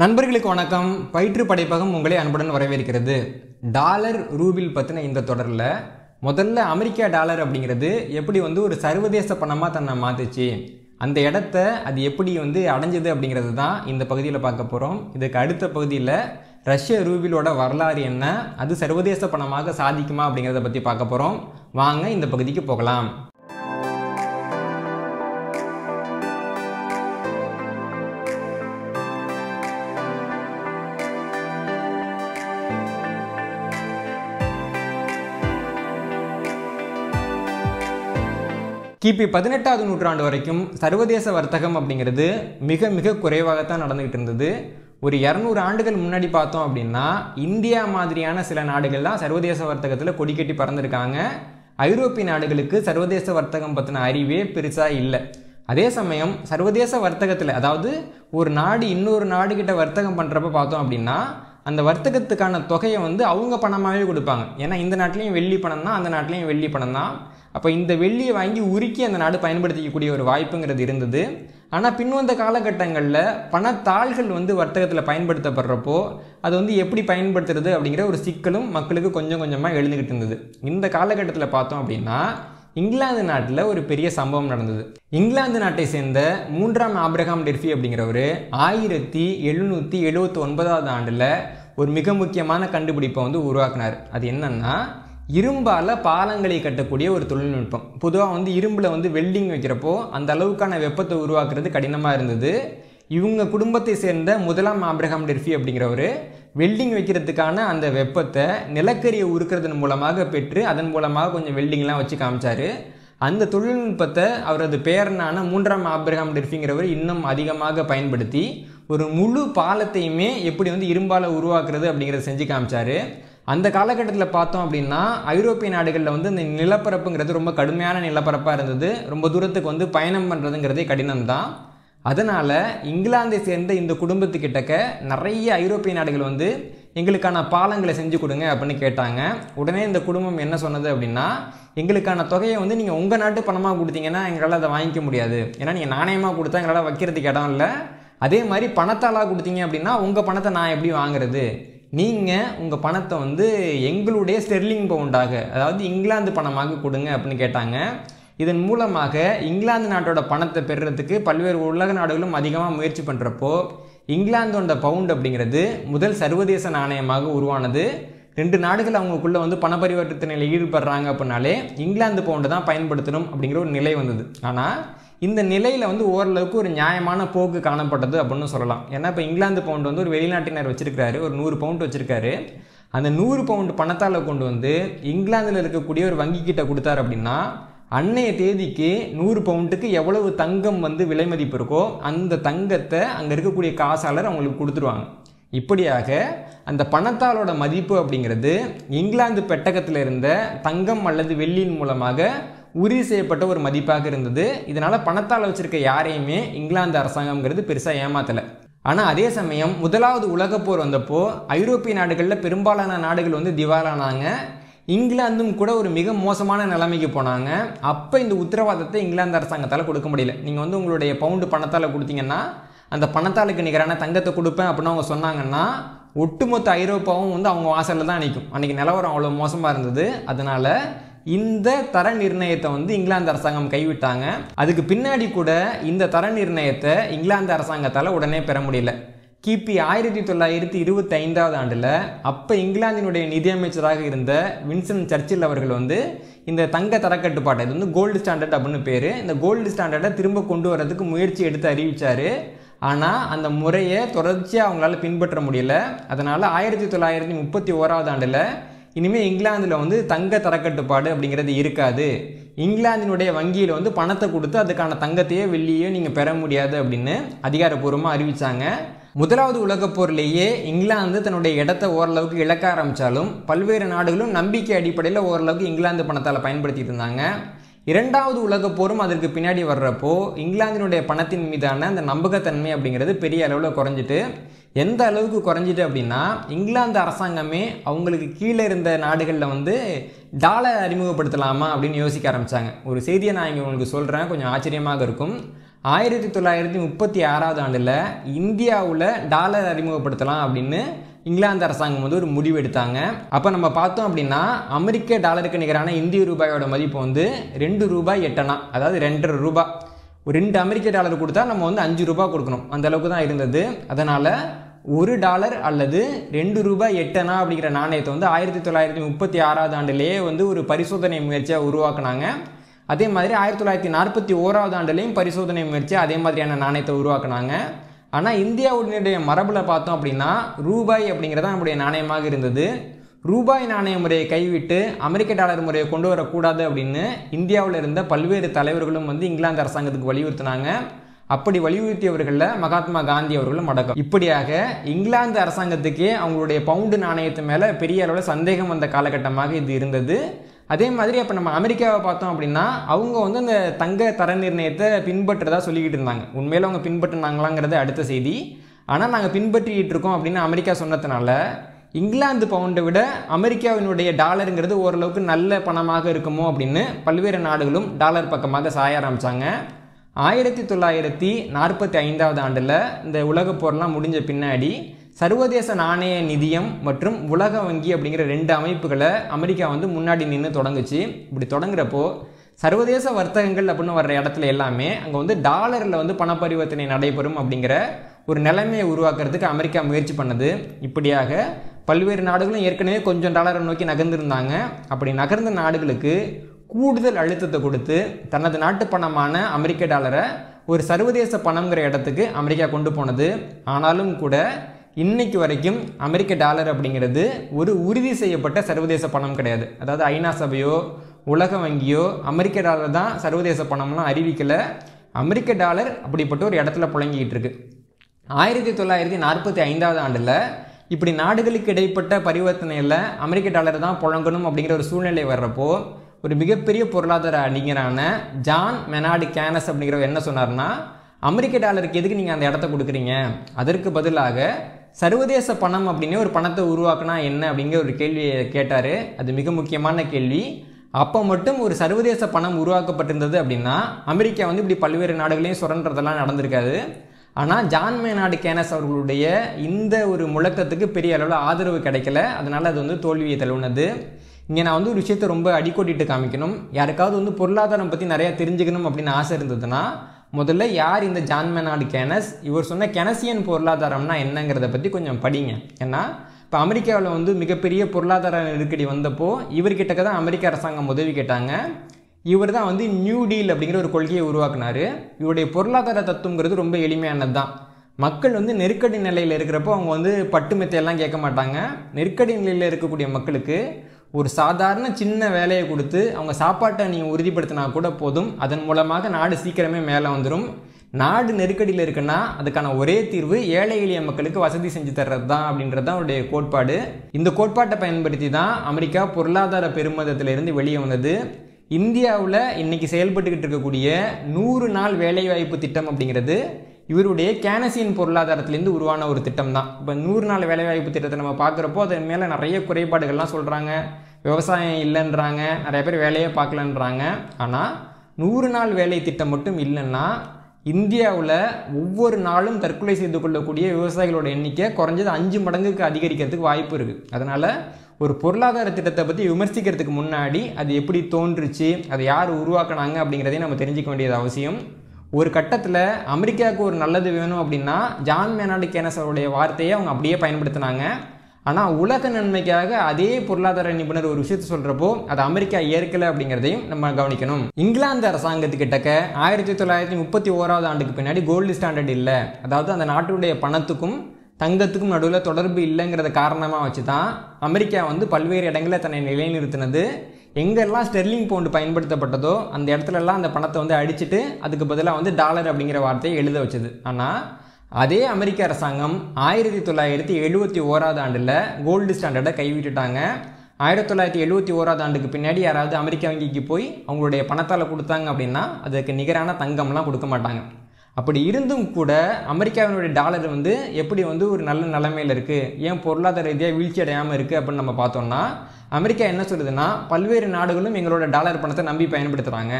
நண்பர்களுக்கு வணக்கம் பயிற்று படைப்பகம் உங்களை அன்புடன் வரவேற்கிறது டாலர் ரூபில் பற்றின இந்த தொடரில் முதல்ல அமெரிக்கா டாலர் அப்படிங்கிறது எப்படி வந்து ஒரு சர்வதேச பணமாக தன்னை மாற்றுச்சு அந்த இடத்த அது எப்படி வந்து அடைஞ்சது அப்படிங்கிறது தான் இந்த பகுதியில் பார்க்க போகிறோம் இதுக்கு அடுத்த பகுதியில் ரஷ்ய ரூபிலோட வரலாறு என்ன அது சர்வதேச பணமாக சாதிக்குமா அப்படிங்கிறத பற்றி பார்க்க போகிறோம் வாங்க இந்த பகுதிக்கு போகலாம் கிபி பதினெட்டாவது நூற்றாண்டு வரைக்கும் சர்வதேச வர்த்தகம் அப்படிங்கிறது மிக மிக குறைவாகத்தான் நடந்துகிட்டு இருந்தது ஒரு இரநூறு ஆண்டுகள் முன்னாடி பார்த்தோம் அப்படின்னா இந்தியா மாதிரியான சில நாடுகள்லாம் சர்வதேச வர்த்தகத்தில் கொடிக்கட்டி பறந்துருக்காங்க ஐரோப்பிய நாடுகளுக்கு சர்வதேச வர்த்தகம் பற்றின அறிவே பெருசாக இல்லை அதே சமயம் சர்வதேச வர்த்தகத்தில் அதாவது ஒரு நாடு இன்னொரு நாடுகிட்ட வர்த்தகம் பண்ணுறப்ப பார்த்தோம் அப்படின்னா அந்த வர்த்தகத்துக்கான தொகையை வந்து அவங்க பணமாகவே கொடுப்பாங்க ஏன்னா இந்த நாட்டிலையும் வெள்ளி பணம் தான் அந்த நாட்டிலையும் வெள்ளி பணம் தான் அப்போ இந்த வெள்ளியை வாங்கி உருக்கி அந்த நாடு பயன்படுத்திக்கக்கூடிய ஒரு வாய்ப்புங்கிறது இருந்தது ஆனால் பின்வந்த காலகட்டங்களில் பணத்தாள்கள் வந்து வர்த்தகத்தில் பயன்படுத்தப்படுறப்போ அது வந்து எப்படி பயன்படுத்துறது அப்படிங்கிற ஒரு சிக்கலும் மக்களுக்கு கொஞ்சம் கொஞ்சமாக எழுந்துக்கிட்டு இருந்தது இந்த காலகட்டத்தில் பார்த்தோம் அப்படின்னா இங்கிலாந்து நாட்டில் ஒரு பெரிய சம்பவம் நடந்தது இங்கிலாந்து நாட்டை சேர்ந்த மூன்றாம் ஆப்ரஹாம் டெர்ஃபி அப்படிங்கிறவர் ஆயிரத்தி எழுநூற்றி எழுபத்தி ஒன்பதாவது ஆண்டில் ஒரு மிக முக்கியமான கண்டுபிடிப்பை வந்து உருவாக்கினார் அது என்னன்னா இரும்பால் பாலங்களை கட்டக்கூடிய ஒரு தொழில்நுட்பம் பொதுவாக வந்து இரும்பில் வந்து வெல்டிங் வைக்கிறப்போ அந்த அளவுக்கான வெப்பத்தை உருவாக்குறது கடினமாக இருந்தது இவங்க குடும்பத்தை சேர்ந்த முதலாம் ஆப்ரஹாம் டெர்ஃபி அப்படிங்கிறவர் வெல்டிங் வைக்கிறதுக்கான அந்த வெப்பத்தை நிலக்கரியை உருக்கிறதன் மூலமாக பெற்று அதன் மூலமாக கொஞ்சம் வெல்டிங்லாம் வச்சு காமிச்சார் அந்த தொழில்நுட்பத்தை அவரது பேரனான மூன்றாம் ஆப்ரஹாம் டெர்ஃபிங்கிறவர் இன்னும் அதிகமாக பயன்படுத்தி ஒரு முழு பாலத்தையுமே எப்படி வந்து இரும்பால் உருவாக்குறது அப்படிங்கிறத செஞ்சு காமிச்சார் அந்த காலகட்டத்தில் பார்த்தோம் அப்படின்னா ஐரோப்பிய நாடுகளில் வந்து இந்த நிலப்பரப்புங்கிறது ரொம்ப கடுமையான நிலப்பரப்பாக இருந்தது ரொம்ப தூரத்துக்கு வந்து பயணம் பண்ணுறதுங்கிறதே கடினம் தான் அதனால் இங்கிலாந்தை சேர்ந்த இந்த குடும்பத்துக்கிட்டக்க நிறைய ஐரோப்பிய நாடுகள் வந்து எங்களுக்கான பாலங்களை செஞ்சு கொடுங்க அப்படின்னு கேட்டாங்க உடனே இந்த குடும்பம் என்ன சொன்னது அப்படின்னா எங்களுக்கான தொகையை வந்து நீங்கள் உங்கள் நாட்டு பணமாக கொடுத்தீங்கன்னா எங்களால் அதை வாங்கிக்க முடியாது ஏன்னா நீங்கள் நாணயமாக கொடுத்தா எங்களால் வைக்கிறதுக்கு இடம் இல்லை அதே மாதிரி பணத்தாலாக கொடுத்தீங்க அப்படின்னா உங்கள் பணத்தை நான் எப்படி வாங்குறது நீங்கள் உங்கள் பணத்தை வந்து எங்களுடைய ஸ்டெர்லிங் பவுண்டாக அதாவது இங்கிலாந்து பணமாக கொடுங்க அப்படின்னு கேட்டாங்க இதன் மூலமாக இங்கிலாந்து நாட்டோட பணத்தை பெறுறதுக்கு பல்வேறு உலக நாடுகளும் அதிகமாக முயற்சி பண்ணுறப்போ இங்கிலாந்தோட பவுண்ட் அப்படிங்கிறது முதல் சர்வதேச நாணயமாக உருவானது ரெண்டு நாடுகள் அவங்களுக்குள்ளே வந்து பண பரிவர்த்தனையில் ஈடுபடுறாங்க அப்படின்னாலே இங்கிலாந்து பவுண்டு தான் பயன்படுத்தணும் அப்படிங்கிற ஒரு நிலை வந்தது ஆனால் இந்த நிலையில் வந்து ஓரளவுக்கு ஒரு நியாயமான போக்கு காணப்பட்டது அப்படின்னு சொல்லலாம் ஏன்னா இப்போ இங்கிலாந்து பவுண்ட் வந்து ஒரு வெளிநாட்டினர் வச்சுருக்காரு ஒரு நூறு பவுண்ட் வச்சுருக்காரு அந்த நூறு பவுண்ட் பணத்தால் கொண்டு வந்து இங்கிலாந்தில் இருக்கக்கூடிய ஒரு வங்கிக்கிட்ட கொடுத்தாரு அப்படின்னா அன்னைய தேதிக்கு நூறு பவுண்டுக்கு எவ்வளவு தங்கம் வந்து விலை மதிப்பு இருக்கோ அந்த தங்கத்தை அங்கே இருக்கக்கூடிய காசாளர் அவங்களுக்கு கொடுத்துருவாங்க இப்படியாக அந்த பணத்தாளோட மதிப்பு அப்படிங்கிறது இங்கிலாந்து பெட்டகத்தில் இருந்த தங்கம் அல்லது வெள்ளியின் மூலமாக உறுதி செய்யப்பட்ட ஒரு மதிப்பாக இருந்தது இதனால் பணத்தால் வச்சிருக்க யாரையுமே இங்கிலாந்து அரசாங்கம்ங்கிறது பெருசாக ஏமாத்தலை ஆனால் அதே சமயம் முதலாவது உலகப்போர் வந்தப்போ ஐரோப்பிய நாடுகளில் பெரும்பாலான நாடுகள் வந்து திவாலானாங்க இங்கிலாந்தும் கூட ஒரு மிக மோசமான நிலைமைக்கு போனாங்க அப்போ இந்த உத்தரவாதத்தை இங்கிலாந்து அரசாங்கத்தால் கொடுக்க முடியல நீங்கள் வந்து உங்களுடைய பவுண்டு பணத்தால் கொடுத்தீங்கன்னா அந்த பணத்தாளுக்கு நிகரான தங்கத்தை கொடுப்பேன் அப்படின்னு அவங்க சொன்னாங்கன்னா ஒட்டுமொத்த ஐரோப்பாவும் வந்து அவங்க வாசலில் தான் அணிக்கும் அன்றைக்கி நிலவரம் அவ்வளோ மோசமாக இருந்தது அதனால் இந்த தர நிர்ணயத்தை வந்து இங்கிலாந்து அரசாங்கம் கைவிட்டாங்க அதுக்கு பின்னாடி கூட இந்த தர நிர்ணயத்தை இங்கிலாந்து அரசாங்கத்தால் உடனே பெற முடியல கிபி ஆயிரத்தி தொள்ளாயிரத்தி இருபத்தி ஐந்தாவது ஆண்டில் அப்போ இங்கிலாந்தினுடைய நிதியமைச்சராக இருந்த வின்சன் சர்ச்சில் அவர்கள் வந்து இந்த தங்க தரக்கட்டுப்பாட்டை இது வந்து கோல்டு ஸ்டாண்டர்ட் அப்படின்னு பேர் இந்த கோல்டு ஸ்டாண்டர்டை திரும்ப கொண்டு வரதுக்கு முயற்சி எடுத்து அறிவித்தார் ஆனால் அந்த முறையை தொடர்ச்சியாக அவங்களால பின்பற்ற முடியல அதனால் ஆயிரத்தி தொள்ளாயிரத்தி முப்பத்தி ஓராவது ஆண்டில் இனிமேல் இங்கிலாந்தில் வந்து தங்க தரக்கட்டுப்பாடு அப்படிங்கிறது இருக்காது இங்கிலாந்தினுடைய வங்கியில் வந்து பணத்தை கொடுத்து அதுக்கான தங்கத்தையோ வெள்ளியோ நீங்கள் பெற முடியாது அப்படின்னு அதிகாரப்பூர்வமாக அறிவித்தாங்க முதலாவது உலகப் போர்லேயே இங்கிலாந்து தன்னுடைய இடத்த ஓரளவுக்கு இழக்க ஆரம்பித்தாலும் பல்வேறு நாடுகளும் நம்பிக்கை அடிப்படையில் ஓரளவுக்கு இங்கிலாந்து பணத்தால் பயன்படுத்திட்டு இருந்தாங்க இரண்டாவது உலக போரும் அதற்கு பின்னாடி வர்றப்போ இங்கிலாந்தினுடைய பணத்தின் மீதான அந்த நம்பகத்தன்மை அப்படிங்கிறது பெரிய அளவில் குறைஞ்சிட்டு எந்த அளவுக்கு குறைஞ்சிட்டு அப்படின்னா இங்கிலாந்து அரசாங்கமே அவங்களுக்கு கீழே இருந்த நாடுகளில் வந்து டாலர் அறிமுகப்படுத்தலாமா அப்படின்னு யோசிக்க ஆரம்பித்தாங்க ஒரு செய்தியை நான் இங்கே உங்களுக்கு சொல்கிறேன் கொஞ்சம் ஆச்சரியமாக இருக்கும் ஆயிரத்தி தொள்ளாயிரத்தி முப்பத்தி ஆறாவது ஆண்டில் இந்தியாவில் டாலர் அறிமுகப்படுத்தலாம் அப்படின்னு இங்கிலாந்து அரசாங்கம் வந்து ஒரு முடிவு எடுத்தாங்க அப்போ நம்ம பார்த்தோம் அப்படின்னா அமெரிக்க டாலருக்கு நிகரான இந்திய ரூபாயோட மதிப்பு வந்து ரெண்டு ரூபாய் எட்டனா அதாவது ரெண்டரை ரூபாய் ஒரு ரெண்டு அமெரிக்க டாலர் கொடுத்தா நம்ம வந்து அஞ்சு ரூபாய் கொடுக்கணும் அந்த அளவுக்கு தான் இருந்தது அதனால் ஒரு டாலர் அல்லது ரெண்டு ரூபாய் எட்டனா அப்படிங்கிற நாணயத்தை வந்து ஆயிரத்தி தொள்ளாயிரத்தி முப்பத்தி ஆறாவது ஆண்டுலேயே வந்து ஒரு பரிசோதனை முயற்சியாக உருவாக்குனாங்க அதே மாதிரி ஆயிரத்தி தொள்ளாயிரத்தி நாற்பத்தி ஓராவது ஆண்டுலேயும் பரிசோதனை முயற்சி அதே மாதிரியான நாணயத்தை உருவாக்குனாங்க ஆனால் இந்தியாவுடைய மரபில் பார்த்தோம் அப்படின்னா ரூபாய் அப்படிங்கிறத நம்முடைய நாணயமாக இருந்தது ரூபாய் நாணய முறையை கைவிட்டு அமெரிக்க டாலர் முறையை கொண்டு வரக்கூடாது அப்படின்னு இந்தியாவில் இருந்த பல்வேறு தலைவர்களும் வந்து இங்கிலாந்து அரசாங்கத்துக்கு வலியுறுத்தினாங்க அப்படி வலியுறுத்தியவர்களில் மகாத்மா காந்தி அவர்களும் அடக்கம் இப்படியாக இங்கிலாந்து அரசாங்கத்துக்கே அவங்களுடைய பவுண்டு நாணயத்து மேலே பெரிய அளவில் சந்தேகம் வந்த காலகட்டமாக இது இருந்தது அதே மாதிரி அப்போ நம்ம அமெரிக்காவை பார்த்தோம் அப்படின்னா அவங்க வந்து அந்த தங்க தர நிர்ணயத்தை பின்பற்றுறதா சொல்லிக்கிட்டு இருந்தாங்க உண்மையில் அவங்க பின்பற்றினாங்களாங்கிறது அடுத்த செய்தி ஆனால் நாங்கள் பின்பற்றிக்கிட்டு இருக்கோம் அப்படின்னு அமெரிக்கா சொன்னதுனால இங்கிலாந்து பவுண்டை விட அமெரிக்காவினுடைய டாலருங்கிறது ஓரளவுக்கு நல்ல பணமாக இருக்குமோ அப்படின்னு பல்வேறு நாடுகளும் டாலர் பக்கமாக சாய ஆரம்பித்தாங்க ஆயிரத்தி தொள்ளாயிரத்தி நாற்பத்தி ஐந்தாவது ஆண்டில் இந்த உலகப் போர்லாம் முடிஞ்ச பின்னாடி சர்வதேச நாணய நிதியம் மற்றும் உலக வங்கி அப்படிங்கிற ரெண்டு அமைப்புகளை அமெரிக்கா வந்து முன்னாடி நின்று தொடங்குச்சு இப்படி தொடங்குறப்போ சர்வதேச வர்த்தகங்கள் அப்படின்னு வர்ற இடத்துல எல்லாமே அங்கே வந்து டாலரில் வந்து பண பரிவர்த்தனை நடைபெறும் அப்படிங்கிற ஒரு நிலைமையை உருவாக்குறதுக்கு அமெரிக்கா முயற்சி பண்ணது இப்படியாக பல்வேறு நாடுகளும் ஏற்கனவே கொஞ்சம் டாலரை நோக்கி நகர்ந்துருந்தாங்க அப்படி நகர்ந்த நாடுகளுக்கு கூடுதல் அழுத்தத்தை கொடுத்து தனது நாட்டு பணமான அமெரிக்க டாலரை ஒரு சர்வதேச பணங்கிற இடத்துக்கு அமெரிக்கா கொண்டு போனது ஆனாலும் கூட இன்னைக்கு வரைக்கும் அமெரிக்க டாலர் அப்படிங்கிறது ஒரு உறுதி செய்யப்பட்ட சர்வதேச பணம் கிடையாது அதாவது ஐநா சபையோ உலக வங்கியோ அமெரிக்க டாலர் தான் சர்வதேச பணம்லாம் அறிவிக்கலை அமெரிக்க டாலர் அப்படிப்பட்ட ஒரு இடத்துல புழங்கிக்கிட்டு இருக்கு ஆயிரத்தி தொள்ளாயிரத்தி நாற்பத்தி ஐந்தாவது ஆண்டில் இப்படி நாடுகளுக்கு இடைப்பட்ட பரிவர்த்தனையில் அமெரிக்க டாலர் தான் புழங்கணும் அப்படிங்கிற ஒரு சூழ்நிலை வர்றப்போ ஒரு மிகப்பெரிய பொருளாதார அறிஞரான ஜான் மெனாடு கேனஸ் அப்படிங்கிறவர் என்ன சொன்னார்னா அமெரிக்க டாலருக்கு எதுக்கு நீங்கள் அந்த இடத்த கொடுக்குறீங்க அதற்கு பதிலாக சர்வதேச பணம் அப்படின்னு ஒரு பணத்தை உருவாக்கினா என்ன அப்படிங்கிற ஒரு கேள்வியை கேட்டார் அது மிக முக்கியமான கேள்வி அப்போ மட்டும் ஒரு சர்வதேச பணம் உருவாக்கப்பட்டிருந்தது அப்படின்னா அமெரிக்கா வந்து இப்படி பல்வேறு நாடுகளையும் சுரண்டதெல்லாம் நடந்திருக்காது ஆனால் ஜான்மே நாடு கேனஸ் அவர்களுடைய இந்த ஒரு முழக்கத்துக்கு பெரிய அளவில் ஆதரவு கிடைக்கல அதனால் அது வந்து தோல்வியை தழுவுனது இங்கே நான் வந்து ஒரு விஷயத்தை ரொம்ப அடிக்கோட்டிட்டு காமிக்கணும் யாருக்காவது வந்து பொருளாதாரம் பற்றி நிறையா தெரிஞ்சுக்கணும் அப்படின்னு ஆசை இருந்ததுன்னா முதல்ல யார் இந்த ஜான்மெனாடு மெனார்டு கெனஸ் இவர் சொன்ன கெனசியன் பொருளாதாரம்னா என்னங்கிறத பற்றி கொஞ்சம் படிங்க ஏன்னா இப்போ அமெரிக்காவில் வந்து மிகப்பெரிய பொருளாதார நெருக்கடி வந்தப்போ இவர்கிட்ட தான் அமெரிக்க அரசாங்கம் உதவி கேட்டாங்க இவர் தான் வந்து நியூ டீல் அப்படிங்கிற ஒரு கொள்கையை உருவாக்குனார் இவருடைய பொருளாதார தத்துவங்கிறது ரொம்ப எளிமையானது தான் மக்கள் வந்து நெருக்கடி நிலையில் இருக்கிறப்போ அவங்க வந்து பட்டு கேட்க மாட்டாங்க நெருக்கடி நிலையில் இருக்கக்கூடிய மக்களுக்கு ஒரு சாதாரண சின்ன வேலையை கொடுத்து அவங்க சாப்பாட்டை நீங்கள் உறுதிப்படுத்தினா கூட போதும் அதன் மூலமாக நாடு சீக்கிரமே மேலே வந்துடும் நாடு நெருக்கடியில் இருக்குன்னா அதுக்கான ஒரே தீர்வு ஏழை எளிய மக்களுக்கு வசதி செஞ்சு தர்றது தான் அப்படின்றது தான் அவருடைய கோட்பாடு இந்த கோட்பாட்டை பயன்படுத்தி தான் அமெரிக்கா பொருளாதார பெருமதத்திலிருந்து வெளியே வந்தது இந்தியாவில் இன்றைக்கி செயல்பட்டுக்கிட்டு இருக்கக்கூடிய நூறு நாள் வேலைவாய்ப்பு திட்டம் அப்படிங்கிறது இவருடைய கேனசியன் பொருளாதாரத்திலேருந்து உருவான ஒரு திட்டம் தான் இப்போ நூறு நாள் வேலைவாய்ப்பு திட்டத்தை நம்ம பார்க்குறப்போ அதன் மேலே நிறைய குறைபாடுகள்லாம் சொல்கிறாங்க விவசாயம் இல்லைன்றாங்க நிறைய பேர் வேலையே பார்க்கலன்றாங்க ஆனால் நூறு நாள் வேலை திட்டம் மட்டும் இல்லைன்னா இந்தியாவில் ஒவ்வொரு நாளும் தற்கொலை செய்து கொள்ளக்கூடிய விவசாயிகளோட எண்ணிக்கை குறைஞ்சது அஞ்சு மடங்குக்கு அதிகரிக்கிறதுக்கு வாய்ப்பு இருக்குது அதனால் ஒரு பொருளாதார திட்டத்தை பற்றி விமர்சிக்கிறதுக்கு முன்னாடி அது எப்படி தோன்றுச்சு அதை யார் உருவாக்குனாங்க அப்படிங்கிறதையும் நம்ம தெரிஞ்சுக்க வேண்டியது அவசியம் ஒரு கட்டத்தில் அமெரிக்காவுக்கு ஒரு நல்லது வேணும் அப்படின்னா ஜான் மேனாடு கேனசருடைய வார்த்தையை அவங்க அப்படியே பயன்படுத்தினாங்க ஆனால் உலக நன்மைக்காக அதே பொருளாதார நிபுணர் ஒரு விஷயத்தை சொல்கிறப்போ அது அமெரிக்கா ஏற்கலை அப்படிங்கிறதையும் நம்ம கவனிக்கணும் இங்கிலாந்து அரசாங்கத்துக்கிட்டக்க ஆயிரத்தி தொள்ளாயிரத்தி முப்பத்தி ஓராவது ஆண்டுக்கு பின்னாடி கோல்டு ஸ்டாண்டர்ட் இல்லை அதாவது அந்த நாட்டுடைய பணத்துக்கும் தங்கத்துக்கும் நடுவில் தொடர்பு இல்லைங்கிறத காரணமாக வச்சு தான் அமெரிக்கா வந்து பல்வேறு இடங்களில் தன்னை நிலைநிறுத்தினது எங்கெல்லாம் ஸ்டெர்லிங் பவுண்டு பயன்படுத்தப்பட்டதோ அந்த இடத்துலலாம் அந்த பணத்தை வந்து அடிச்சுட்டு அதுக்கு பதிலாக வந்து டாலர் அப்படிங்கிற வார்த்தையை எழுத வச்சது ஆனால் அதே அமெரிக்க அரசாங்கம் ஆயிரத்தி தொள்ளாயிரத்தி எழுபத்தி ஓராது ஆண்டில் கோல்டு ஸ்டாண்டர்டை கைவிட்டுட்டாங்க ஆயிரத்தி தொள்ளாயிரத்தி எழுபத்தி ஓராது ஆண்டுக்கு பின்னாடி யாராவது அமெரிக்கா வங்கிக்கு போய் அவங்களுடைய பணத்தால் கொடுத்தாங்க அப்படின்னா அதுக்கு நிகரான தங்கம்லாம் கொடுக்க மாட்டாங்க அப்படி இருந்தும் கூட அமெரிக்காவினுடைய டாலர் வந்து எப்படி வந்து ஒரு நல்ல நிலைமையில் இருக்குது ஏன் பொருளாதார ரீதியாக வீழ்ச்சி அடையாமல் இருக்குது அப்படின்னு நம்ம பார்த்தோம்னா அமெரிக்கா என்ன சொல்லுதுன்னா பல்வேறு நாடுகளும் எங்களோட டாலர் பணத்தை நம்பி பயன்படுத்துகிறாங்க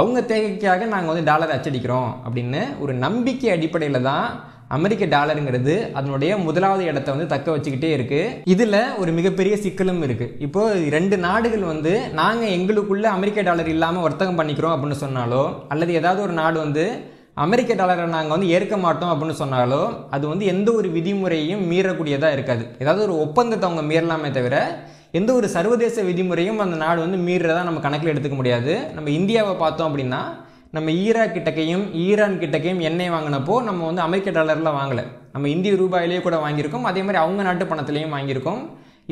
அவங்க தேவைக்காக நாங்கள் வந்து டாலர் அச்சடிக்கிறோம் அப்படின்னு ஒரு நம்பிக்கை அடிப்படையில் தான் அமெரிக்க டாலருங்கிறது அதனுடைய முதலாவது இடத்த வந்து தக்க வச்சுக்கிட்டே இருக்குது இதில் ஒரு மிகப்பெரிய சிக்கலும் இருக்குது இப்போது ரெண்டு நாடுகள் வந்து நாங்கள் எங்களுக்குள்ளே அமெரிக்க டாலர் இல்லாமல் வர்த்தகம் பண்ணிக்கிறோம் அப்படின்னு சொன்னாலோ அல்லது ஏதாவது ஒரு நாடு வந்து அமெரிக்க டாலரை நாங்கள் வந்து ஏற்க மாட்டோம் அப்படின்னு சொன்னாலும் அது வந்து எந்த ஒரு விதிமுறையும் மீறக்கூடியதாக இருக்காது ஏதாவது ஒரு ஒப்பந்தத்தை அவங்க மீறலாமே தவிர எந்த ஒரு சர்வதேச விதிமுறையும் அந்த நாடு வந்து மீறதாக நம்ம கணக்கில் எடுத்துக்க முடியாது நம்ம இந்தியாவை பார்த்தோம் அப்படின்னா நம்ம ஈராக் கிட்டக்கையும் ஈரான் கிட்டக்கையும் எண்ணெய் வாங்கினப்போ நம்ம வந்து அமெரிக்க டாலரில் வாங்கலை நம்ம இந்திய ரூபாயிலேயே கூட வாங்கியிருக்கோம் அதே மாதிரி அவங்க நாட்டு பணத்துலேயும் வாங்கியிருக்கோம்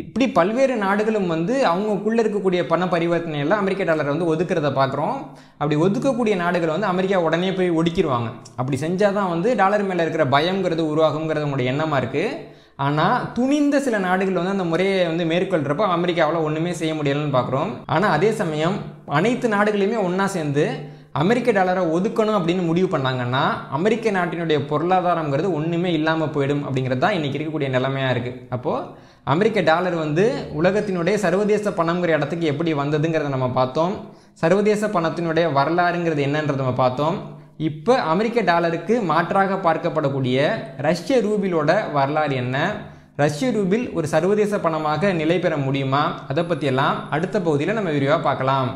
இப்படி பல்வேறு நாடுகளும் வந்து அவங்கக்குள்ளே இருக்கக்கூடிய பண எல்லாம் அமெரிக்க டாலரை வந்து ஒதுக்கிறத பார்க்குறோம் அப்படி ஒதுக்கக்கூடிய நாடுகளை வந்து அமெரிக்கா உடனே போய் ஒடுக்கிடுவாங்க அப்படி செஞ்சால் தான் வந்து டாலர் மேலே இருக்கிற பயங்கிறது உருவாகுங்கிறது உங்களுடைய எண்ணமாக இருக்குது ஆனால் துணிந்த சில நாடுகள் வந்து அந்த முறையை வந்து மேற்கொள்கிறப்போ அமெரிக்காவில் ஒன்றுமே செய்ய முடியலைன்னு பார்க்குறோம் ஆனால் அதே சமயம் அனைத்து நாடுகளையுமே ஒன்றா சேர்ந்து அமெரிக்க டாலரை ஒதுக்கணும் அப்படின்னு முடிவு பண்ணாங்கன்னா அமெரிக்க நாட்டினுடைய பொருளாதாரங்கிறது ஒன்றுமே இல்லாமல் போயிடும் அப்படிங்கிறது தான் இன்றைக்கி இருக்கக்கூடிய நிலைமையாக இருக்குது அப்போது அமெரிக்க டாலர் வந்து உலகத்தினுடைய சர்வதேச பணங்கிற இடத்துக்கு எப்படி வந்ததுங்கிறத நம்ம பார்த்தோம் சர்வதேச பணத்தினுடைய வரலாறுங்கிறது என்னன்றது நம்ம பார்த்தோம் இப்போ அமெரிக்க டாலருக்கு மாற்றாக பார்க்கப்படக்கூடிய ரஷ்ய ரூபிலோட வரலாறு என்ன ரஷ்ய ரூபில் ஒரு சர்வதேச பணமாக நிலை பெற முடியுமா அதை பற்றியெல்லாம் அடுத்த பகுதியில் நம்ம விரிவாக பார்க்கலாம்